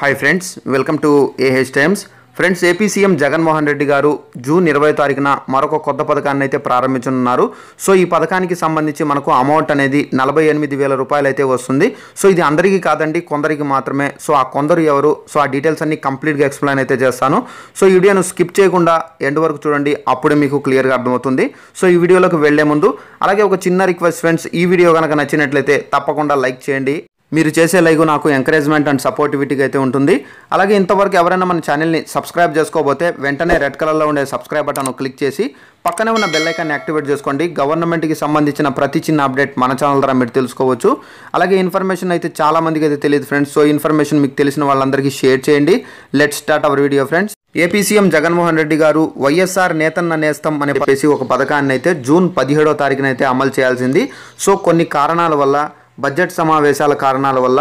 Hi friends welcome to A H times friends AP CM Jaganmohan Reddy గారు June ఇరవై తారీఖున మరొక కొత్త పథకాన్ని అయితే ప్రారంభించనున్నారు సో ఈ పథకానికి సంబంధించి మనకు అమౌంట్ అనేది నలభై ఎనిమిది వేల రూపాయలు అయితే వస్తుంది సో ఇది అందరికీ కాదండి కొందరికి మాత్రమే సో ఆ కొందరు ఎవరు సో ఆ డీటెయిల్స్ అన్ని కంప్లీట్గా ఎక్స్ప్లెయిన్ అయితే చేస్తాను సో ఈ వీడియోను స్కిప్ చేయకుండా ఎండ్ వరకు చూడండి అప్పుడే మీకు క్లియర్గా అర్థమవుతుంది సో ఈ వీడియోలోకి వెళ్లే ముందు అలాగే ఒక చిన్న రిక్వెస్ట్ ఫ్రెండ్స్ ఈ వీడియో కనుక నచ్చినట్లయితే తప్పకుండా లైక్ చేయండి మీరు చేసే లైక్ నాకు ఎంకరేజ్మెంట్ అండ్ సపోర్టివిటీగా అయితే ఉంటుంది అలాగే ఇంతవరకు ఎవరైనా మన ఛానల్ని సబ్స్క్రైబ్ చేసుకోబోతే వెంటనే రెడ్ కలర్లో ఉండే సబ్స్క్రైబ్ బటన్ క్లిక్ చేసి పక్కనే ఉన్న బెల్లైకాన్ని యాక్టివేట్ చేసుకోండి గవర్నమెంట్కి సంబంధించిన ప్రతి చిన్న అప్డేట్ మన ఛానల్ ద్వారా మీరు తెలుసుకోవచ్చు అలాగే ఇన్ఫర్మేషన్ అయితే చాలా మందికి అయితే తెలియదు ఫ్రెండ్స్ సో ఇన్ఫర్మేషన్ మీకు తెలిసిన వాళ్ళందరికీ షేర్ చేయండి let start our video friends AP CM Jaganmohan Reddy YSR వైఎస్ఆర్ నేతన్న నేస్తం అనే చెప్పేసి ఒక పథకాన్ని అయితే జూన్ పదిహేడో తారీఖునైతే అమలు చేయాల్సింది సో కొన్ని కారణాల వల్ల బడ్జెట్ సమావేశాల కారణాల వల్ల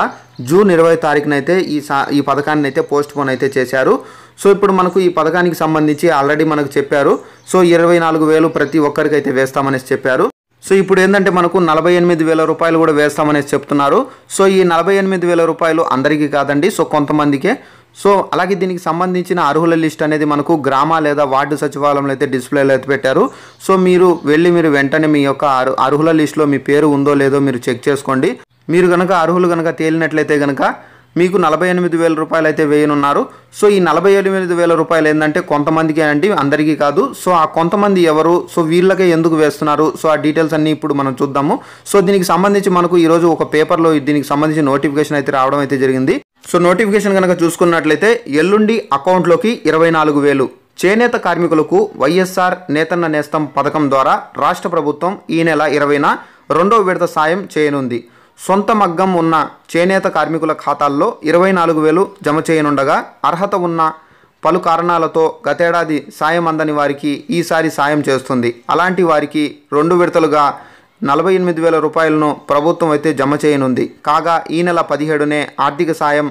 జూన్ ఇరవై తారీఖునైతే ఈ సా ఈ పథకాన్ని అయితే పోస్ట్ పోన్ అయితే చేశారు సో ఇప్పుడు మనకు ఈ పథకానికి సంబంధించి ఆల్రెడీ మనకు చెప్పారు సో ఇరవై నాలుగు వేలు ప్రతి ఒక్కరికైతే వేస్తామనేసి చెప్పారు సో ఇప్పుడు ఏంటంటే మనకు నలభై ఎనిమిది వేల రూపాయలు కూడా వేస్తామనేసి చెప్తున్నారు సో ఈ నలభై ఎనిమిది వేల రూపాయలు అందరికీ కాదండి సో కొంతమందికే సో అలాగే దీనికి సంబంధించిన అర్హుల లిస్ట్ అనేది మనకు గ్రామ లేదా వార్డు సచివాలయంలో అయితే డిస్ప్లేలో అయితే పెట్టారు సో మీరు వెళ్ళి మీరు వెంటనే మీ యొక్క అర్హుల లిస్టులో మీ పేరు ఉందో లేదో మీరు చెక్ చేసుకోండి మీరు కనుక అర్హులు కనుక తేలినట్లయితే కనుక మీకు నలభై ఎనిమిది వేల రూపాయలు అయితే వేయనున్నారు సో ఈ నలభై ఎనిమిది వేల రూపాయలు ఏంటంటే కొంతమందికి అండి అందరికీ కాదు సో ఆ కొంతమంది ఎవరు సో వీళ్ళకే ఎందుకు వేస్తున్నారు సో ఆ డీటెయిల్స్ అన్నీ ఇప్పుడు మనం చూద్దాము సో దీనికి సంబంధించి మనకు ఈరోజు ఒక పేపర్లో దీనికి సంబంధించి నోటిఫికేషన్ అయితే రావడం అయితే జరిగింది సో నోటిఫికేషన్ కనుక చూసుకున్నట్లయితే ఎల్లుండి అకౌంట్లోకి ఇరవై నాలుగు వేలు చేనేత కార్మికులకు వైఎస్ఆర్ నేతన్న నేస్తం పథకం ద్వారా రాష్ట్ర ప్రభుత్వం ఈ నెల ఇరవైన రెండో విడత సాయం చేయనుంది సొంత మగ్గం ఉన్న చేనేత కార్మికుల ఖాతాల్లో ఇరవై నాలుగు వేలు జమ చేయనుండగా అర్హత ఉన్న పలు కారణాలతో గతేడాది సాయం అందని వారికి ఈసారి సాయం చేస్తుంది అలాంటి వారికి రెండు విడతలుగా నలభై ఎనిమిది వేల రూపాయలను ప్రభుత్వం అయితే జమ చేయనుంది కాగా ఈ నెల పదిహేడునే ఆర్థిక సాయం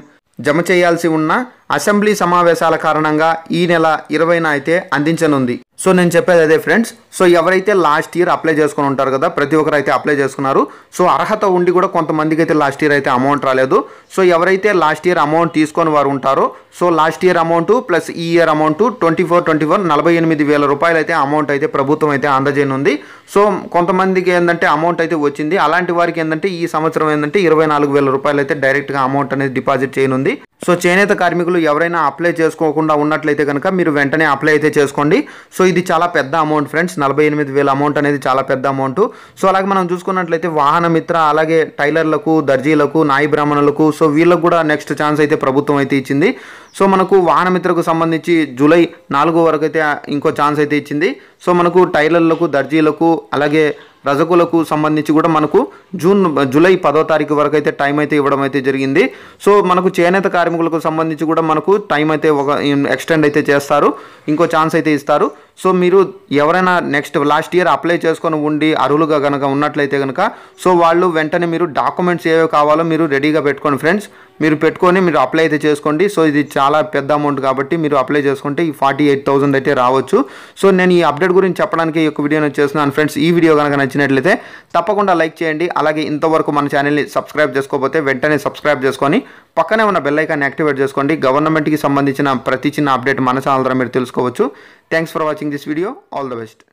జమ చేయాల్సి ఉన్న అసెంబ్లీ సమావేశాల కారణంగా ఈ నెల ఇరవైన అయితే అందించనుంది సో నేను చెప్పేది అదే ఫ్రెండ్స్ సో ఎవరైతే లాస్ట్ ఇయర్ అప్లై చేసుకుని ఉంటారు కదా ప్రతి ఒక్కరు అయితే అప్లై చేసుకున్నారు సో అర్హత ఉండి కూడా కొంతమందికి అయితే లాస్ట్ ఇయర్ అయితే అమౌంట్ రాలేదు సో ఎవరైతే లాస్ట్ ఇయర్ అమౌంట్ తీసుకొని వారు ఉంటారో so last year amount plus ఈ year amount twenty four twenty four నలభై ఎనిమిది వేల రూపాయలు అయితే అమౌంట్ అయితే ప్రభుత్వం అయితే అందజేయనుంది సో కొంతమందికి ఏంటంటే అమౌంట్ అయితే వచ్చింది అలాంటి వారికి ఏంటంటే ఈ సంవత్సరం ఏంటంటే ఇరవై నాలుగు వేల రూపాయలు అయితే డైరెక్ట్గా అమౌంట్ అనేది డిపాజిట్ చేయనుంది సో చేనేత కార్మికులు ఎవరైనా అప్లై చేసుకోకుండా ఉన్నట్లయితే కనుక మీరు వెంటనే అప్లై అయితే చేసుకోండి సో ఇది చాలా పెద్ద అమౌంట్ ఫ్రెండ్స్ నలభై ఎనిమిది వేల అమౌంట్ అనేది చాలా పెద్ద అమౌంట్ సో అలాగే మనం చూసుకున్నట్లయితే వాహన మిత్ర అలాగే టైలర్లకు దర్జీలకు నాయి బ్రాహ్మణులకు సో వీళ్ళకు కూడా నెక్స్ట్ ఛాన్స్ అయితే ప్రభుత్వం అయితే ఇచ్చింది సో మనకు వాహన మిత్రకు సంబంధించి జూలై నాలుగో వరకు అయితే ఇంకో ఛాన్స్ అయితే ఇచ్చింది సో మనకు టైలర్లకు దర్జీలకు అలాగే రజకులకు సంబంధించి కూడా మనకు జూన్ జూలై పదో తారీఖు వరకు అయితే టైం అయితే ఇవ్వడం అయితే జరిగింది సో మనకు చేనేత కార్మికులకు సంబంధించి కూడా మనకు టైం అయితే ఒక ఎక్స్టెండ్ అయితే చేస్తారు ఇంకో ఛాన్స్ అయితే ఇస్తారు సో మీరు ఎవరైనా నెక్స్ట్ లాస్ట్ ఇయర్ అప్లై చేసుకొని ఉండి అర్హులుగా కనుక ఉన్నట్లయితే కనుక సో వాళ్ళు వెంటనే మీరు డాక్యుమెంట్స్ ఏవే కావాలో మీరు రెడీగా పెట్టుకోండి ఫ్రెండ్స్ మీరు పెట్టుకొని మీరు అప్లై అయితే చేసుకోండి సో ఇది చాలా పెద్ద అమౌంట్ కాబట్టి మీరు అప్లై చేసుకుంటే ఈ ఫార్టీ ఎయిట్ థౌసండ్ అయితే రావచ్చు సో నేను ఈ అప్డేట్ గురించి చెప్పడానికి ఈ యొక్క వీడియోని చేస్తున్నాను ఫ్రెండ్స్ ఈ వీడియో కనుక నచ్చినట్లయితే తప్పకుండా లైక్ చేయండి అలాగే ఇంతవరకు మన ఛానల్ని సబ్స్క్రైబ్ చేసుకోకపోతే వెంటనే సబ్స్క్రైబ్ చేసుకొని పక్కనే ఉన్న బెల్లైకాన్ని యాక్టివేట్ చేసుకోండి గవర్నమెంట్కి సంబంధించిన ప్రతి చిన్న అప్డేట్ మన ఛానల్ ద్వారా మీరు తెలుసుకోవచ్చు Thanks for watching this video. All the best.